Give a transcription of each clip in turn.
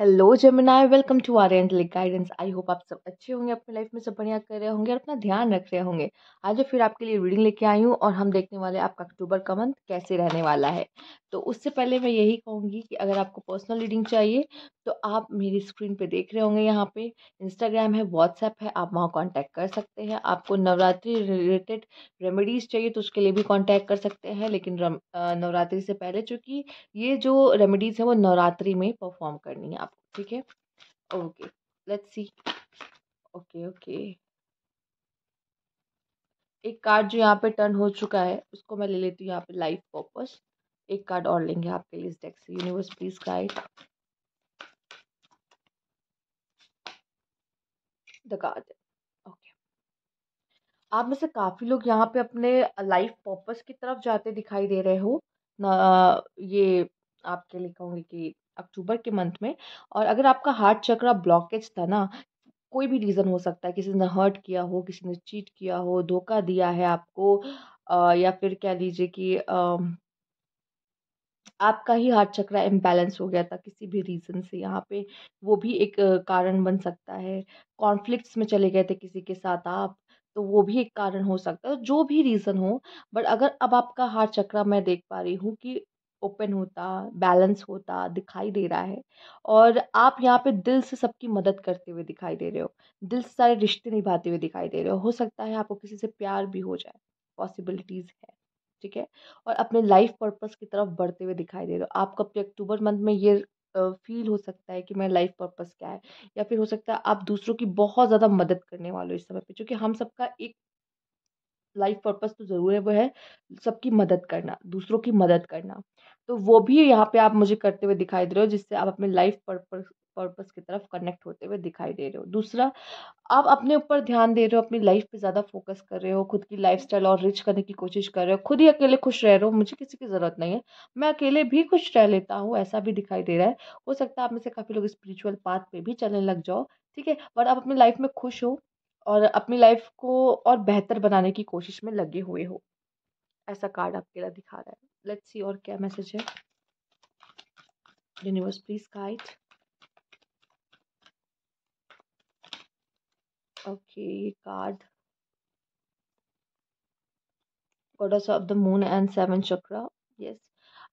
hello जमुनाई welcome to our angelic guidance I hope आप सब अच्छे होंगे अपने लाइफ में सब बढ़िया कर रहे होंगे और अपना ध्यान रख रहे होंगे आज फिर आपके लिए रीडिंग लेके आई हूँ और हम देखने वाले आपका अक्टूबर का मंथ कैसे रहने वाला है तो उससे पहले मैं यही कहूँगी कि अगर आपको पर्सनल रीडिंग चाहिए तो आप मेरी स्क्रीन पर देख रहे होंगे यहाँ पर इंस्टाग्राम है व्हाट्सएप है आप वहाँ कॉन्टैक्ट कर सकते हैं आपको नवरात्रि रिलेटेड रेमेडीज़ चाहिए तो उसके लिए भी कॉन्टैक्ट कर सकते हैं लेकिन नवरात्रि से पहले चूँकि ये जो रेमेडीज़ हैं वो नवरात्रि में परफॉर्म करनी है आप ठीक है okay let's see okay okay एक कार्ड जो यहाँ पे टर्न हो चुका है उसको मैं ले लेती हूँ यहाँ पे लाइफ पर्पस एक कार्ड और लेंगे आपके लिए इस डेक से universe please guide the card आप में से काफ़ी लोग यहाँ पे अपने लाइफ पर्पस की तरफ जाते दिखाई दे रहे हो ना ये आपके लिए कहूँगी कि अक्टूबर के मंथ में और अगर आपका हार्ट चक्र ब्लॉकेज था ना कोई भी रीज़न हो सकता है किसी ने हर्ट किया हो किसी ने चीट किया हो धोखा दिया है आपको आ, या फिर कह लीजिए कि आ, आपका ही हार्ट चक्र इम्बैलेंस हो गया था किसी भी रीज़न से यहाँ पे वो भी एक कारण बन सकता है कॉन्फ्लिक्ट्स में चले गए थे किसी के साथ आप तो वो भी एक कारण हो सकता है जो भी रीज़न हो बट अगर अब आपका हार्ट चक्र मैं देख पा रही हूँ कि ओपन होता बैलेंस होता दिखाई दे रहा है और आप यहाँ पे दिल से सबकी मदद करते हुए दिखाई दे रहे हो दिल से सारे रिश्ते निभाते हुए दिखाई दे रहे हो हो सकता है आपको किसी से प्यार भी हो जाए पॉसिबिलिटीज़ है ठीक है और अपने लाइफ पर्पस की तरफ बढ़ते हुए दिखाई दे रहे हो आपको अपने अक्टूबर मंथ में ये फील हो सकता है कि मेरा लाइफ पर्पस क्या है या फिर हो सकता है आप दूसरों की बहुत ज़्यादा मदद करने वाले हो इस समय पर क्योंकि हम सबका एक लाइफ पर्पस तो ज़रूर है वो है सबकी मदद करना दूसरों की मदद करना तो वो भी यहाँ पे आप मुझे करते हुए दिखाई दे रहे हो जिससे आप अपने लाइफ पर्पस पर्पस की तरफ कनेक्ट होते हुए दिखाई दे रहे हो दूसरा आप अपने ऊपर ध्यान दे रहे हो अपनी लाइफ पे ज़्यादा फोकस कर रहे हो खुद की स्टाइल और रिच करने की कोशिश कर रहे हो खुद ही अकेले खुश रह रहे हो मुझे किसी की ज़रूरत नहीं है मैं अकेले भी खुश रह लेता हूँ ऐसा भी दिखाई दे रहा है हो सकता है आप में से काफ़ी लोग स्पिरिचुअल पाथ पर भी चलने लग जाओ ठीक है बट आप अपनी लाइफ में खुश हो और अपनी लाइफ को और बेहतर बनाने की कोशिश में लगे हुए हो ऐसा कार्ड आपके लिए दिखा रहा है लेट्स सी और क्या मैसेज है यूनिवर्स प्लीज काइट ओके ये card gods of the moon and seven chakra yes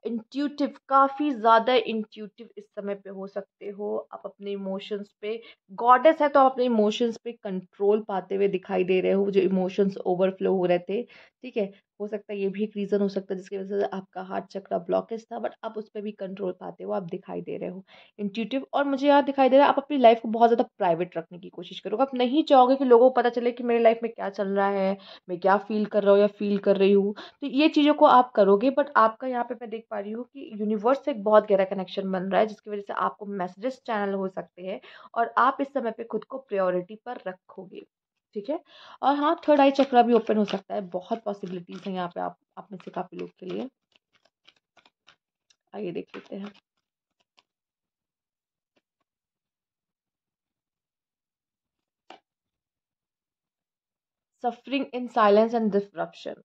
intuitive काफ़ी ज़्यादा इंट्यूटिव इस समय पे हो सकते हो आप अपने इमोशंस पे गॉडेस है तो आप अपने इमोशंस पे कंट्रोल पाते हुए दिखाई दे रहे हो जो इमोशंस ओवरफ्लो हो रहे थे ठीक है हो सकता है ये भी एक रीज़न हो सकता है जिसकी वजह से आपका हार्ट चक्र ब्लॉकेज था बट आप उस पर भी कंट्रोल पाते हो आप दिखाई दे रहे हो इंट्यूटिव और मुझे यहाँ दिखाई दे रहा है आप अपनी लाइफ को बहुत ज़्यादा प्राइवेट रखने की कोशिश करोगे आप नहीं चाहोगे कि लोगों को पता चले कि मेरी लाइफ में क्या चल रहा है मैं क्या फील कर रहा हूँ या फील कर रही हूँ तो ये चीज़ों को आप करोगे बट आपका यहाँ पर मैं देख पा रही हूँ कि यूनिवर्स से एक बहुत गहरा कनेक्शन बन रहा है जिसकी वजह से आपको मैसेजेस चैनल हो सकते हैं और आप इस समय पर खुद को प्रियोरिटी पर रखोगे ठीक है और हाँ थर्ड आई चक्रा भी ओपन हो सकता है बहुत पॉसिबिलिटीज़ हैं यहाँ पे आप आप में से काफ़ी लोग के लिए आइए देख लेते हैं suffering in silence and disruption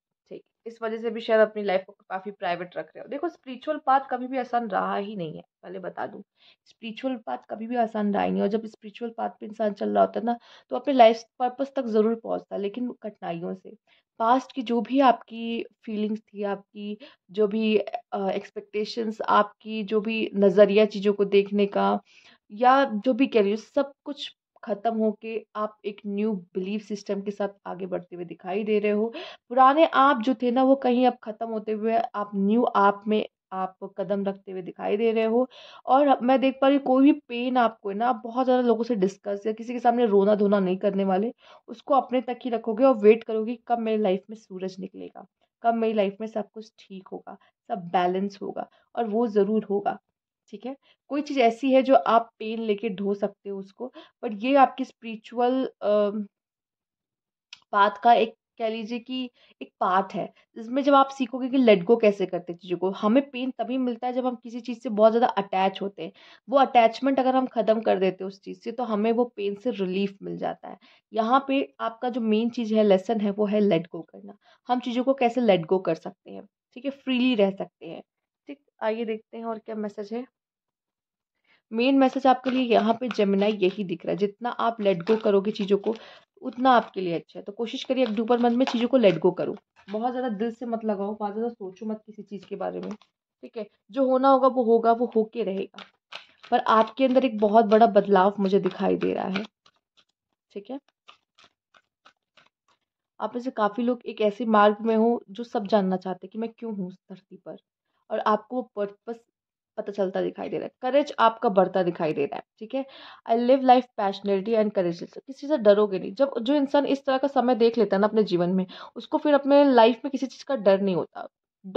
इस वजह से भी शायद अपनी लाइफ को काफ़ी प्राइवेट रख रहे हो देखो स्पिरिचुअल पाथ कभी भी आसान रहा ही नहीं है पहले बता दूँ स्पिरिचुअल पाथ कभी भी आसान रहा ही नहीं और जब स्पिरिचुअल पाथ पे इंसान चल रहा होता है ना तो अपने लाइफ पर्पस तक ज़रूर पहुँचता है लेकिन कठिनाइयों से पास्ट की जो भी आपकी फीलिंग्स थी आपकी जो भी एक्सपेक्टेशंस आपकी जो भी नज़रिया चीज़ों को देखने का या जो भी कह रही हो सब कुछ ख़त्म होके आप एक न्यू बिलीव सिस्टम के साथ आगे बढ़ते हुए दिखाई दे रहे हो पुराने आप जो थे ना वो कहीं अब ख़त्म होते हुए आप न्यू आप में आप कदम रखते हुए दिखाई दे रहे हो और मैं देख पा रही हूँ कोई भी पेन आपको है ना आप बहुत ज़्यादा लोगों से डिस्कस या किसी के सामने रोना धोना नहीं करने वाले उसको अपने तक ही रखोगे और वेट करोगे कब मेरी लाइफ में सूरज निकलेगा कब मेरी लाइफ में सब कुछ ठीक होगा सब बैलेंस होगा और वो ज़रूर होगा ठीक है कोई चीज़ ऐसी है जो आप पेन लेके ढो सकते हो उसको बट ये आपकी स्पिरिचुअल बात का एक कह लीजिए कि एक पार्ट है जिसमें जब आप सीखोगे कि लेट गो कैसे करते हैं चीज़ों को हमें पेन तभी मिलता है जब हम किसी चीज़ से बहुत ज़्यादा अटैच होते हैं वो अटैचमेंट अगर हम ख़त्म कर देते हैं उस चीज़ से तो हमें वो पेन से रिलीफ मिल जाता है यहाँ पे आपका जो मेन चीज़ है लेसन है वो है लेट गो करना हम चीज़ों को कैसे लेट गो कर सकते हैं ठीक है फ्रीली रह सकते हैं ठीक आइए देखते हैं और क्या मैसेज है मेन मैसेज आपके लिए यहाँ पे जेमिनाई यही दिख रहा है जितना आप लेट गो करोगे चीज़ों को उतना आपके लिए अच्छा है तो कोशिश करिए अक्टूबर मंथ में चीज़ों को लेट गो करो बहुत ज़्यादा दिल से मत लगाओ बहुत ज़्यादा सोचो मत किसी चीज़ के बारे में ठीक है जो होना होगा वो होगा वो होके रहेगा पर आपके अंदर एक बहुत बड़ा बदलाव मुझे दिखाई दे रहा है ठीक है आप में से काफ़ी लोग एक ऐसे मार्ग में हो जो सब जानना चाहते हैं कि मैं क्यों हूँ इस धरती पर और आपको पर्पस पता चलता दिखाई दे रहा है करेज आपका बढ़ता दिखाई दे रहा है ठीक है I live life passionately and courage किसी से डरोगे नहीं जब जो इंसान इस तरह का समय देख लेता है ना अपने जीवन में उसको फिर अपने लाइफ में किसी चीज़ का डर नहीं होता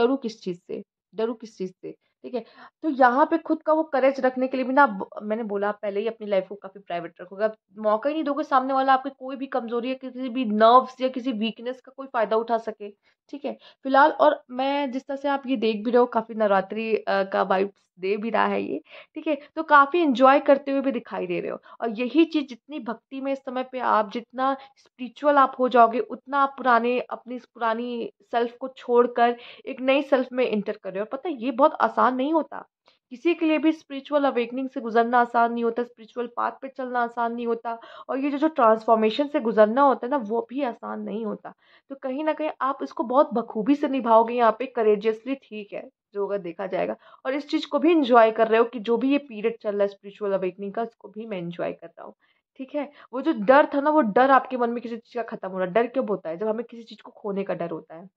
डरू किस चीज़ से डरू किस चीज़ से ठीक है तो यहाँ पे खुद का वो करेज रखने के लिए भी ना मैंने बोला आप पहले ही अपनी लाइफ को काफ़ी प्राइवेट रखोगे आप मौका ही नहीं दोगे सामने वाला आपकी कोई भी कमजोरी या किसी भी नर्व्स या किसी वीकनेस का कोई फ़ायदा उठा सके ठीक है फिलहाल और मैं जिस तरह से आप ये देख भी रहे हो काफ़ी नवरात्रि का वाइब्स दे भी रहा है ये ठीक है तो काफ़ी इंजॉय करते हुए भी दिखाई दे रहे हो और यही चीज़ जितनी भक्ति में इस समय पे आप जितना स्पिरिचुअल आप हो जाओगे उतना आप पुराने अपनी पुरानी सेल्फ को छोड़कर एक नई सेल्फ में इंटर कर रहे हो पता है ये बहुत आसान नहीं होता किसी के लिए भी स्पिरिचुअल अवेकनिंग से गुजरना आसान नहीं होता स्पिरिचुअल पाथ पे चलना आसान नहीं होता और ये जो जो ट्रांसफॉर्मेशन से गुजरना होता है ना वो भी आसान नहीं होता तो कहीं ना कहीं आप इसको बहुत बखूबी से निभाओगे यहाँ पे करेजियसली ठीक है जो होगा देखा जाएगा और इस चीज़ को भी इंजॉय कर रहे हो कि जो भी ये पीरियड चल रहा है स्पिरिचुअल अवेकनिंग का उसको भी मैं इंजॉय कर रहा हूँ ठीक है वो जो डर था ना वो डर आपके मन में किसी चीज़ का खत्म हो रहा है डर क्यों होता है जब हमें किसी चीज़ को खोने का डर होता है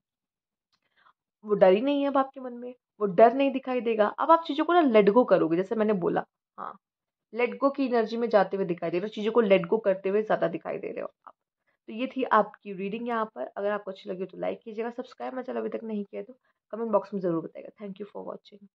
वो डर ही नहीं है अब आपके मन में वो डर नहीं दिखाई देगा अब आप चीज़ों को ना लेट गो करोगे जैसे मैंने बोला हाँ लेट गो की एनर्जी में जाते हुए दिखाई दे रहे हो चीज़ों को लेट गो करते हुए ज़्यादा दिखाई दे रहे हो आप तो ये थी आपकी रीडिंग यहाँ पर अगर आपको अच्छी लगी तो लाइक कीजिएगा सब्सक्राइब मैं चलो अभी तक नहीं किया तो कमेंट बॉक्स में ज़रूर बताएगा थैंक यू फॉर वॉचिंग